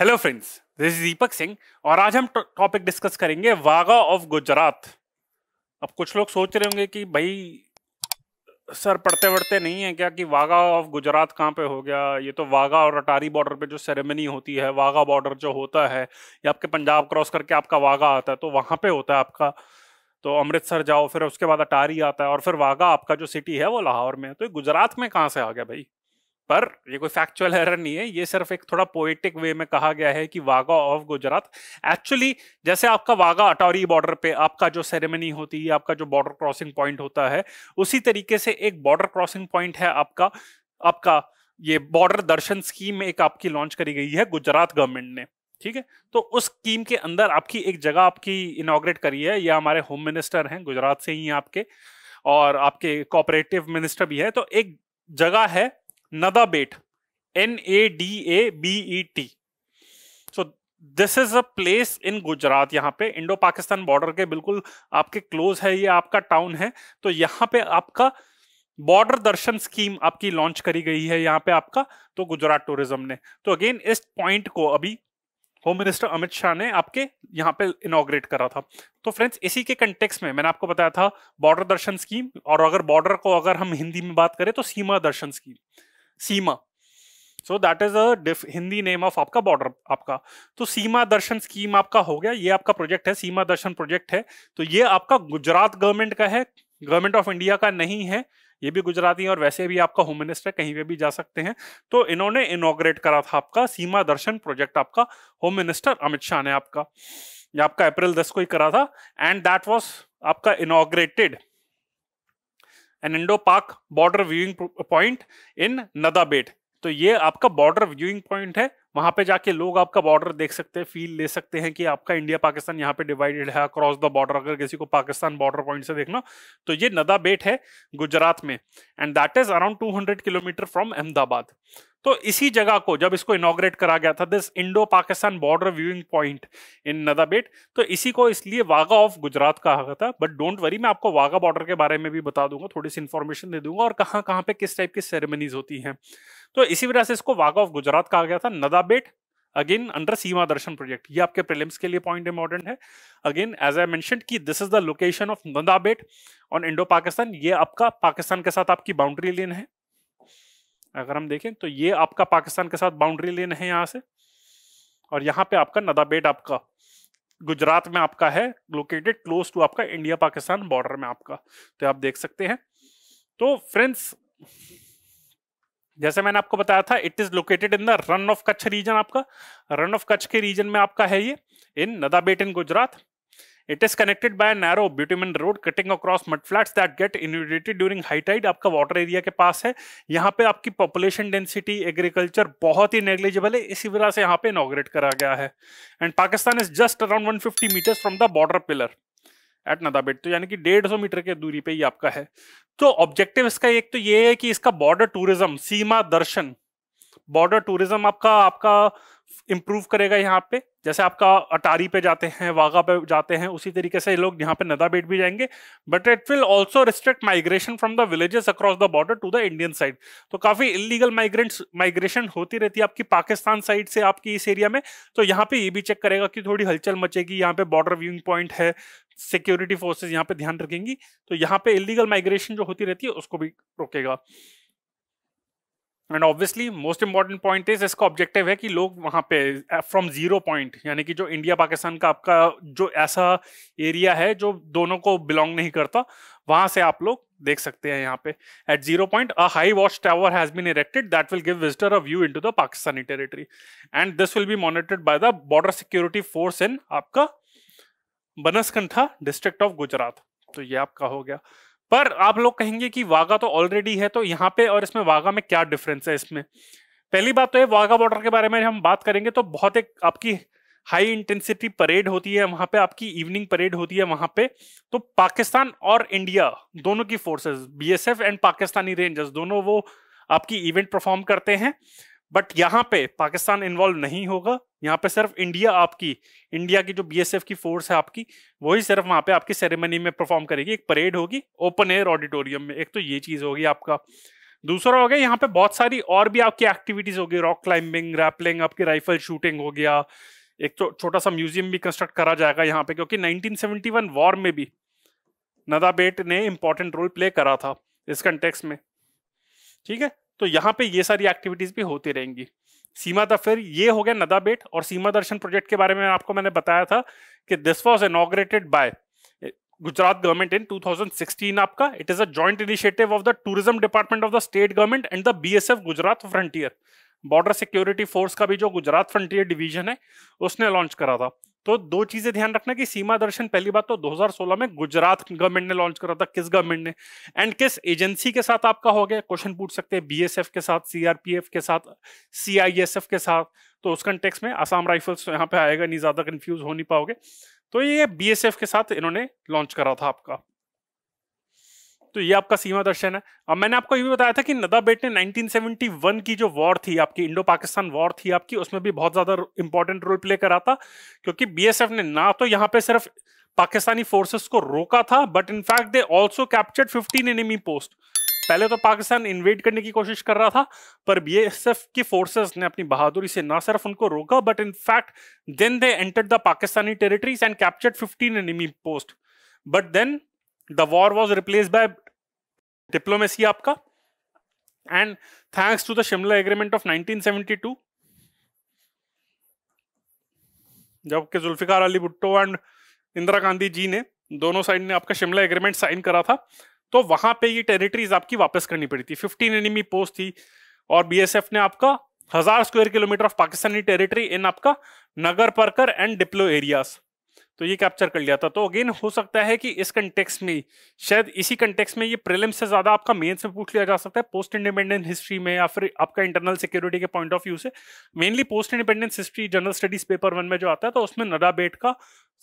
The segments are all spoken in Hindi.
Hello friends this is Deepak Singh और आज हम टॉपिक डिस्कस करेंगे वागा ऑफ गुजरात अब कुछ लोग सोच रहे होंगे कि भाई सर पढ़ते वढ़ते नहीं है क्या कि वागा ऑफ गुजरात कहाँ पे हो गया ये तो वागा और अटारी बॉर्डर पे जो सेरेमनी होती है वागा बॉर्डर जो होता है या आपके पंजाब क्रॉस करके आपका वागा आता है तो वहाँ पे होता है आपका तो अमृतसर जाओ फिर उसके बाद अटारी आता है और फिर वागा आपका जो सिटी है वो लाहौर में है तो गुजरात में कहाँ से आ गया भाई पर ये कोई फैक्चुअल एरर नहीं है ये सिर्फ एक थोड़ा पोएटिक वे में कहा गया है कि वागा ऑफ गुजरात एक्चुअली जैसे आपका वागा अटौरी बॉर्डर पे आपका जो सेरेमनी होती है आपका जो बॉर्डर क्रॉसिंग पॉइंट होता है उसी तरीके से एक बॉर्डर क्रॉसिंग पॉइंट है आपका आपका ये बॉर्डर दर्शन स्कीम एक आपकी लॉन्च करी गई है गुजरात गवर्नमेंट ने ठीक है तो उस स्कीम के अंदर आपकी एक जगह आपकी इनाग्रेट करी है यह हमारे होम मिनिस्टर हैं गुजरात से ही आपके और आपके कोऑपरेटिव मिनिस्टर भी है तो एक जगह है Bet N A D A B E T so this is a place in Gujarat यहाँ पे इंडो पाकिस्तान बॉर्डर के बिल्कुल आपके क्लोज है ये आपका टाउन है तो यहाँ पे आपका बॉर्डर दर्शन स्कीम आपकी लॉन्च करी गई है यहाँ पे आपका तो गुजरात टूरिज्म ने तो अगेन इस पॉइंट को अभी होम मिनिस्टर अमित शाह ने आपके यहाँ पे इनोग्रेट करा था तो फ्रेंड्स इसी के कंटेक्स में मैंने आपको बताया था बॉर्डर दर्शन स्कीम और अगर बॉर्डर को अगर हम हिंदी में बात करें तो सीमा दर्शन स्कीम सीमा so that is a Hindi name of आपका बॉर्डर आपका तो सीमा दर्शन स्कीम आपका हो गया ये आपका प्रोजेक्ट है सीमा दर्शन प्रोजेक्ट है तो ये आपका गुजरात गवर्नमेंट का है गवर्नमेंट ऑफ इंडिया का नहीं है ये भी गुजराती है और वैसे भी आपका होम मिनिस्टर कहीं पे भी जा सकते हैं तो इन्होंने इनोग्रेट करा था आपका सीमा दर्शन प्रोजेक्ट आपका होम मिनिस्टर अमित शाह ने आपका ये आपका अप्रैल दस को ही करा था एंड दैट वॉज आपका inaugurated and Indo Pak border viewing point in Nadabet तो ये आपका बॉर्डर व्यूइंग पॉइंट है वहां पे जाके लोग आपका बॉर्डर देख सकते हैं फील ले सकते हैं कि आपका इंडिया पाकिस्तान यहाँ पे डिवाइडेड है अक्रॉस द बॉर्डर अगर किसी को पाकिस्तान बॉर्डर पॉइंट से देखना तो ये नदा बेट है गुजरात में and that is around hundred kilometer from Ahmedabad तो इसी जगह को जब इसको इनोग्रेट करा गया था this Indo Pakistan border viewing point in Nadabet तो इसी को इसलिए वाघा ऑफ गुजरात कहा गया था बट डोंट वरी मैं आपको वागा बॉर्डर के बारे में भी बता दूंगा थोड़ी सी इन्फॉर्मेशन दे दूंगा और कहाँ कहाँ पे किस टाइप की सेरेमनीज होती हैं तो इसी वजह से इसको वाघ ऑफ गुजरात कहा गया था Nadabet again under Seema Darshan project ये आपके प्रिलिम्स के लिए पॉइंट इंपॉर्टेंट है अगेन एज आई मैं this is the location of Nadabet on Indo Pakistan ये आपका पाकिस्तान के साथ आपकी बाउंड्री लेन है अगर हम देखें तो ये आपका पाकिस्तान के साथ बाउंड्री लेन है यहाँ से और यहाँ पे आपका नदाबेट आपका गुजरात में आपका है लोकेटेड क्लोज टू आपका इंडिया पाकिस्तान बॉर्डर में आपका तो आप देख सकते हैं तो फ्रेंड्स जैसे मैंने आपको बताया था it is located in the Rann of Kutch region आपका रन ऑफ कच्छ के रीजन में आपका है ये in Nadabet in Gujarat it is connected by narrow bitumen road cutting across mud flat that get inundated during high tide आपका वाटर एरिया के पास है यहाँ पे आपकी पॉपुलेशन डेंसिटी एग्रीकल्चर बहुत ही नेग्लिजिबल है इसी वजह से यहाँ पे इनोग्रेट करा गया है and Pakistan is just around one fifty meters from the border pillar at Nadabet तो यानी कि डेढ़ सौ मीटर की दूरी पे ही आपका है तो ऑब्जेक्टिव इसका एक तो ये है कि इसका border tourism Seema Darshan border tourism आपका आपका इम्प्रूव करेगा यहाँ पे जैसे आपका अटारी पे जाते हैं वाघा पे जाते हैं उसी तरीके से लोग यहाँ पे नदा बेट भी जाएंगे but it will also restrict migration from the villages across the border to the Indian side तो काफी इलीगल माइग्रेंट्स माइग्रेशन होती रहती है आपकी पाकिस्तान साइड से आपकी इस एरिया में तो यहाँ पे ये भी चेक करेगा कि थोड़ी हलचल मचेगी यहाँ पे बॉर्डर व्यूइंग पॉइंट है सिक्योरिटी फोर्सेज यहाँ पे ध्यान रखेंगी तो यहाँ पे इलीगल माइग्रेशन जो होती रहती है उसको भी रोकेगा and obviously most important point is इसका ऑब्जेक्टिव है कि लोग वहां पे फ्रॉम जीरो पॉइंट यानी कि जो इंडिया पाकिस्तान का आपका जो ऐसा एरिया है जो दोनों को बिलोंग नहीं करता वहां से आप लोग देख सकते हैं यहाँ पे at zero point a high watch tower has been erected that will give visitor a view into the Pakistani territory and this will be monitored by the border security force in आपका बनसकंठा डिस्ट्रिक्ट ऑफ गुजरात तो ये आपका हो गया पर आप लोग कहेंगे कि वागा तो ऑलरेडी है तो यहाँ पे और इसमें वागा में क्या डिफरेंस है इसमें पहली बात तो है वागा बॉर्डर के बारे में हम बात करेंगे तो बहुत एक आपकी हाई इंटेंसिटी परेड होती है वहां पे आपकी इवनिंग परेड होती है वहां पे तो पाकिस्तान और इंडिया दोनों की forces BSF and Pakistani rangers दोनों वो आपकी इवेंट परफॉर्म करते हैं बट यहाँ पे पाकिस्तान इन्वॉल्व नहीं होगा यहाँ पे सिर्फ इंडिया आपकी इंडिया की जो बीएसएफ की फोर्स है आपकी वही सिर्फ वहां पे आपकी सेरेमनी में परफॉर्म करेगी एक परेड होगी ओपन एयर ऑडिटोरियम में एक तो ये चीज होगी आपका दूसरा हो गया यहाँ पे बहुत सारी और भी आपकी एक्टिविटीज होगी रॉक क्लाइंबिंग रैपलिंग आपकी राइफल शूटिंग हो गया एक तो छोटा सा म्यूजियम भी कंस्ट्रक्ट करा जाएगा यहाँ पे क्योंकि 1971 वॉर में भी नदाबेट ने इंपॉर्टेंट रोल प्ले करा था इस कंटेक्स में ठीक है तो यहाँ पे ये सारी एक्टिविटीज भी होती रहेंगी सीमा दफ्तर फिर ये हो गया नदा बेट और सीमा दर्शन प्रोजेक्ट के बारे में आपको मैंने बताया था कि this was inaugurated by Gujarat government in 2016 आपका it is a joint initiative of the tourism department of the state government and the BSF Gujarat frontier border security force का भी जो गुजरात फ्रंटियर डिवीजन है उसने लॉन्च करा था तो दो चीजें ध्यान रखना कि सीमा दर्शन पहली बात तो 2016 में गुजरात गवर्नमेंट ने लॉन्च करा था किस गवर्नमेंट ने एंड किस एजेंसी के साथ आपका हो गया क्वेश्चन पूछ सकते हैं बीएसएफ के साथ सीआरपीएफ के साथ सीआईएसएफ के साथ तो उस कंटेक्स में आसाम राइफल्स तो यहाँ पे आएगा नहीं ज्यादा कंफ्यूज हो नहीं पाओगे तो ये बी के साथ इन्होंने लॉन्च करा था आपका तो ये आपका सीमा दर्शन है अब मैंने आपको ये भी बताया था कि नदा बेट ने 1971 की जो वॉर थी आपकी इंडो पाकिस्तान वॉर थी आपकी उसमें भी बहुत ज्यादा इंपॉर्टेंट रोल प्ले करा था क्योंकि बीएसएफ ने ना तो यहाँ पे सिर्फ पाकिस्तानी फोर्सेस को रोका था but in fact they also captured fifteen enemy post पहले तो पाकिस्तान इन्वेड करने की कोशिश कर रहा था पर बीएसएफ की फोर्सेस ने अपनी बहादुरी से ना सिर्फ उनको रोका but in fact then they enter the Pakistani territories and captured 15 enemy post but then the war was replace by diplomacy आपका and thanks to the Shimla agreement of 1972 जबकि जुल्फिकार अली भुट्टो एंड इंदिरा गांधी जी ने दोनों साइड ने आपका शिमला एग्रीमेंट साइन करा था तो वहां पे ये टेरिटरीज आपकी वापस करनी पड़ी थी फिफ्टीन एनिमी पोस्ट थी और बीएसएफ ने आपका हजार square kilometer of Pakistani territory in आपका Nagar Parkar and Diplo areas तो ये कैप्चर कर लिया था तो अगेन हो सकता है कि इस कंटेक्स में शायद इसी कंटेक्स में ये प्रिलिम से ज़्यादा आपका मेन्स में पूछ लिया जा सकता है पोस्ट इंडिपेंडेंट हिस्ट्री में या फिर आपका इंटरनल सिक्योरिटी के पॉइंट ऑफ व्यू से mainly post independence history general studies paper one में जो आता है तो उसमें नडा बेट का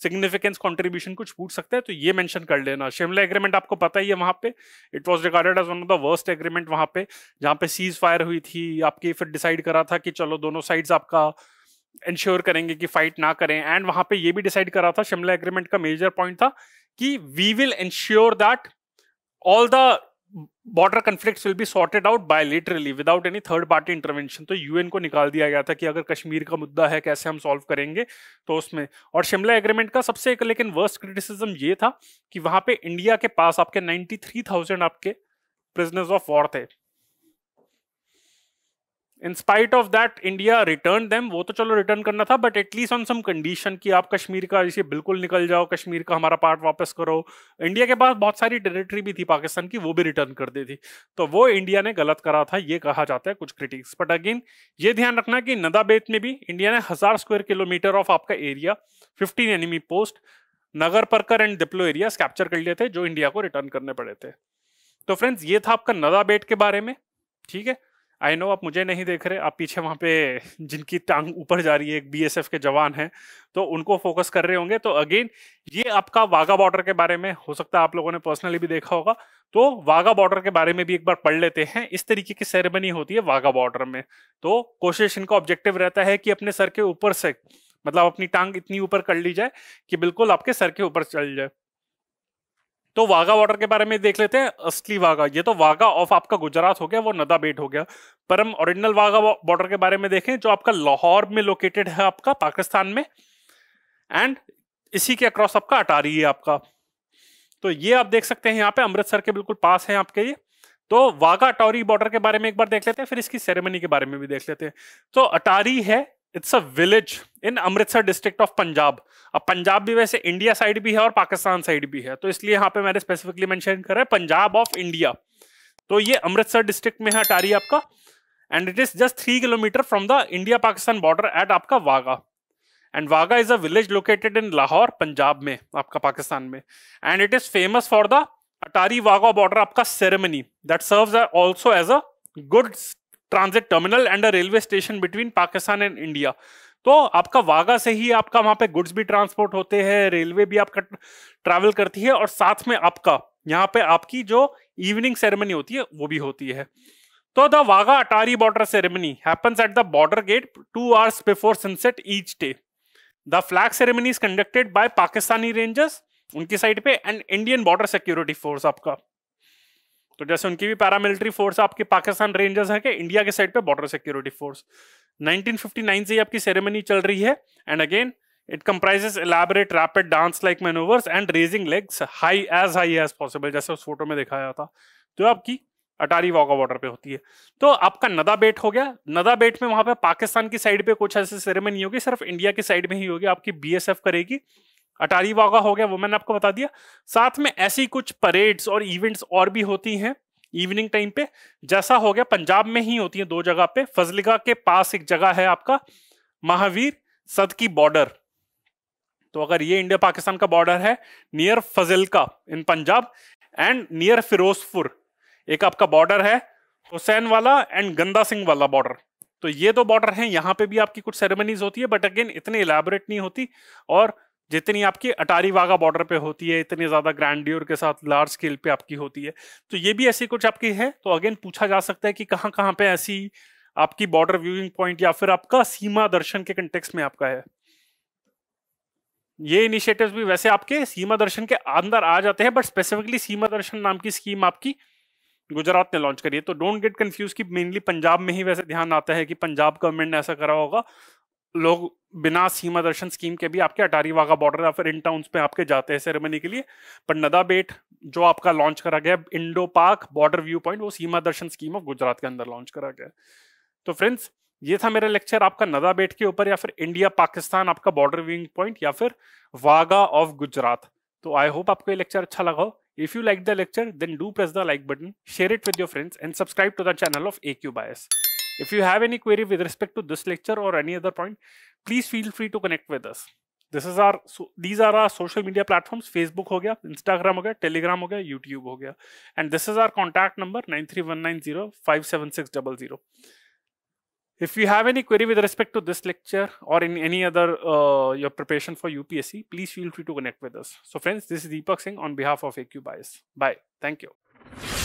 सिग्निफिकेंस कॉन्ट्रीब्यूशन कुछ पूछ सकता है तो ये मैंशन कर लेना शिमला एग्रीमेंट आपको पता ही है वहाँ पे it was regarded as one of the worst agreement वहाँ पे जहाँ पे सीज फायर हुई थी आपकी फिर डिसाइड करा था कि चलो दोनों साइड्स आपका इंश्योर करेंगे कि फाइट ना करें एंड वहां पे ये भी डिसाइड करा था शिमला एग्रीमेंट का मेजर पॉइंट था कि we will ensure that all the border conflict will be sorted out literally without any third party intervention तो यूएन को निकाल दिया गया था कि अगर कश्मीर का मुद्दा है कैसे हम सॉल्व करेंगे तो उसमें और शिमला एग्रीमेंट का सबसे एक लेकिन वर्स्ट क्रिटिसिज्म ये था कि वहां पे इंडिया के पास आपके थ्री थाउजेंड आपके प्रिजनर्स ऑफ वॉर थे in spite of that India return them वो तो चलो रिटर्न करना था but at least on some condition कि आप कश्मीर का इसे बिल्कुल निकल जाओ कश्मीर का हमारा पार्ट वापस करो इंडिया के पास बहुत सारी टेरिटरी भी थी पाकिस्तान की वो भी रिटर्न कर दी थी तो वो इंडिया ने गलत करा था ये कहा जाता है कुछ क्रिटिक्स बट अगेन ये ध्यान रखना कि नदाबेत में भी इंडिया ने हजार स्क्वायर किलोमीटर ऑफ आपका area fifteen enemy post Nagar Parkar and Diplo area capture कर लिए थे जो इंडिया को रिटर्न करने पड़े थे तो फ्रेंड्स ये था आपका नदाबेट के बारे में ठीक है आई नो आप मुझे नहीं देख रहे आप पीछे वहाँ पे जिनकी टांग ऊपर जा रही है एक बी के जवान हैं तो उनको फोकस कर रहे होंगे तो अगेन ये आपका वाघा बॉर्डर के बारे में हो सकता है आप लोगों ने पर्सनली भी देखा होगा तो वाघा बॉर्डर के बारे में भी एक बार पढ़ लेते हैं इस तरीके की सेरेमनी होती है वाघा बॉर्डर में तो कोशिश इनका ऑब्जेक्टिव रहता है कि अपने सर के ऊपर से मतलब अपनी टांग इतनी ऊपर कर ली जाए कि बिल्कुल आपके सर के ऊपर चल जाए तो वाघा बॉर्डर के बारे में देख लेते हैं असली वाघा ये तो वाघा ऑफ आपका गुजरात हो गया वो नदा बेट हो गया पर हम ओरिजिनल वाघा बॉर्डर के बारे में देखें जो आपका लाहौर में लोकेटेड है आपका पाकिस्तान में एंड इसी के अक्रॉस आपका अटारी है आपका तो ये आप देख सकते हैं यहाँ पे अमृतसर के बिल्कुल पास है आपके ये तो वाघा अटारी बॉर्डर के बारे में एक बार देख लेते हैं फिर इसकी सेरेमनी के बारे में भी देख लेते हैं तो अटारी है it's a village in Amritsar district of Punjab अब पंजाब भी वैसे इंडिया साइड भी है और पाकिस्तान साइड भी है तो इसलिए यहाँ पे मैंने स्पेसिफिकली मेंशन करा है पंजाब ऑफ इंडिया तो ये अमृतसर डिस्ट्रिक्ट में है अटारी आपका and it is just three kilometer from the India Pakistan border at आपका Wagha and Wagha is a village located in Lahore Punjab में आपका पाकिस्तान में and it is famous for the Attari Wagha border आपका ceremony that serve also as a good transit terminal and a railway station between Pakistan and India तो आपका वागा से ही आपका वहां पे गुड्स भी ट्रांसपोर्ट होते हैं रेलवे भी आपका ट्रैवल करती है और साथ में आपका यहाँ पे आपकी जो इवनिंग सेरेमनी होती है वो भी होती है तो the Wagah Attari border ceremony happens at the border gate two hours before sunset each day the flag ceremony is conducted by Pakistani rangers उनकी साइड पे and Indian border security force आपका तो जैसे उनकी भी पैरामिलिट्री फोर्स आपके पाकिस्तान रेंजर्स है कि इंडिया के साइड पे बॉर्डर सिक्योरिटी फोर्स 1959 से ही आपकी सेरेमनी चल रही है and again it comprises elaborate rapid dance like maneuvers and raising legs high as high as possible जैसे उस फोटो में दिखाया था तो आपकी अटारी वॉगा बॉर्डर पे होती है तो आपका नदा बेट हो गया नदा बेट में वहां पे पाकिस्तान की साइड पे कुछ ऐसे सेरेमनी होगी सिर्फ इंडिया की साइड में ही होगी आपकी बीएसएफ करेगी अटारी वागा हो गया वो मैंने आपको बता दिया साथ में ऐसी कुछ परेड्स और इवेंट्स और भी होती हैं इवनिंग टाइम पे जैसा हो गया पंजाब में ही होती है दो जगह पे फजलिगा के पास एक जगह है आपका महावीर सद की बॉर्डर तो अगर ये इंडिया पाकिस्तान का बॉर्डर है near Fazilka in Punjab and near Firozpur एक आपका बॉर्डर है हुसैन वाला एंड गंदा सिंह वाला बॉर्डर तो ये दो बॉर्डर हैं यहाँ पे भी आपकी कुछ सेरेमनीज होती है बट अगेन इतनी इलेबोरेट नहीं होती और जितनी आपकी अटारी वागा बॉर्डर पे होती है इतनी ज़्यादा ग्रैंड्योर के साथ लार्ज स्केल पे आपकी होती है तो ये भी ऐसी कुछ आपकी है तो अगेन पूछा जा सकता है कि कहाँ कहाँ पे ऐसी आपकी बॉर्डर व्यूइंग पॉइंट या फिर आपका सीमा दर्शन के कंटेक्स में आपका है ये इनिशिएटिव भी वैसे आपके सीमा दर्शन के अंदर आ जाते हैं बट स्पेसिफिकली सीमा दर्शन नाम की स्कीम आपकी गुजरात ने लॉन्च करी है तो डोंट गेट कंफ्यूज कि मेनली पंजाब में ही वैसे ध्यान आता है कि पंजाब गवर्नमेंट ने ऐसा करा होगा लोग बिना सीमा दर्शन स्कीम के भी आपके अटारी वाघा बॉर्डर या फिर इन टाउन पे आपके जाते हैं सेरेमनी के लिए पर नदा बेट जो आपका लॉन्च करा गया Indo Pak border view point वो सीमा दर्शन स्कीम ऑफ गुजरात के अंदर लॉन्च करा गया तो फ्रेंड्स ये था मेरा लेक्चर आपका नदा बेट के ऊपर या फिर इंडिया पाकिस्तान आपका बॉर्डर व्यूइंग पॉइंट या फिर वाघा ऑफ गुजरात तो आई होप आपको ये लेक्चर अच्छा लगा हो if you like the lecture then do press the like button share it with your friends and subscribe to the channel of A Q bias if you have any query with respect to this lecture और any other point please feel free to connect with us This is our these are are social media platforms Facebook हो गया Instagram And this is our contact number: हो If you have any query with respect to this lecture or in any other uh, your preparation for UPSC, please feel free to connect with us. So friends, this is Deepak Singh on behalf of AQ Bias. Bye. Thank you.